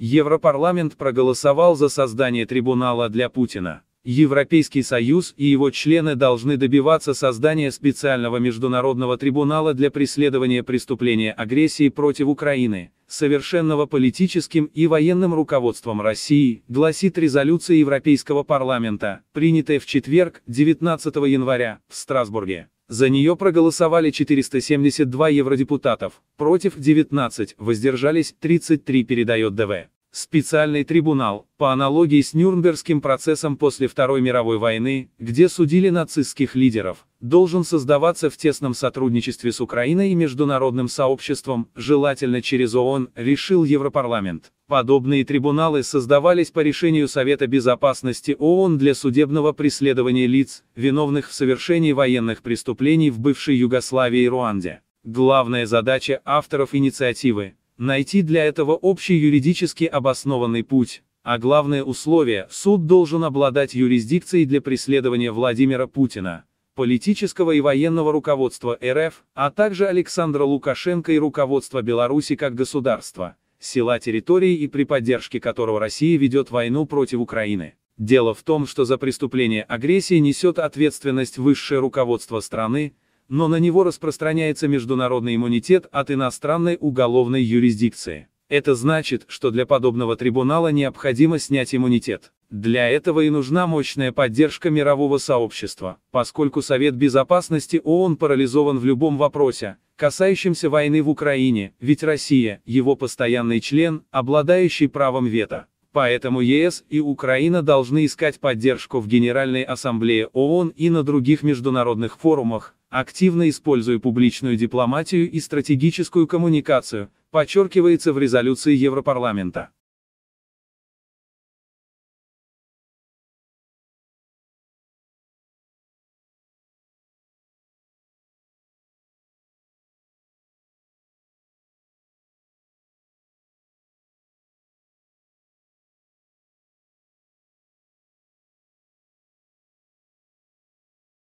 Европарламент проголосовал за создание трибунала для Путина. Европейский Союз и его члены должны добиваться создания специального международного трибунала для преследования преступления агрессии против Украины, совершенного политическим и военным руководством России, гласит резолюция Европейского парламента, принятая в четверг, 19 января, в Страсбурге. За нее проголосовали 472 евродепутатов, против 19, воздержались 33 передает ДВ. Специальный трибунал, по аналогии с Нюрнбергским процессом после Второй мировой войны, где судили нацистских лидеров, должен создаваться в тесном сотрудничестве с Украиной и международным сообществом, желательно через ООН, решил Европарламент. Подобные трибуналы создавались по решению Совета Безопасности ООН для судебного преследования лиц, виновных в совершении военных преступлений в бывшей Югославии и Руанде. Главная задача авторов инициативы – найти для этого общий юридически обоснованный путь, а главное условие – суд должен обладать юрисдикцией для преследования Владимира Путина, политического и военного руководства РФ, а также Александра Лукашенко и руководства Беларуси как государства села территории и при поддержке которого Россия ведет войну против Украины. Дело в том, что за преступление агрессии несет ответственность высшее руководство страны, но на него распространяется международный иммунитет от иностранной уголовной юрисдикции. Это значит, что для подобного трибунала необходимо снять иммунитет. Для этого и нужна мощная поддержка мирового сообщества, поскольку Совет Безопасности ООН парализован в любом вопросе, касающимся войны в Украине, ведь Россия, его постоянный член, обладающий правом вето. Поэтому ЕС и Украина должны искать поддержку в Генеральной Ассамблее ООН и на других международных форумах, активно используя публичную дипломатию и стратегическую коммуникацию, подчеркивается в резолюции Европарламента.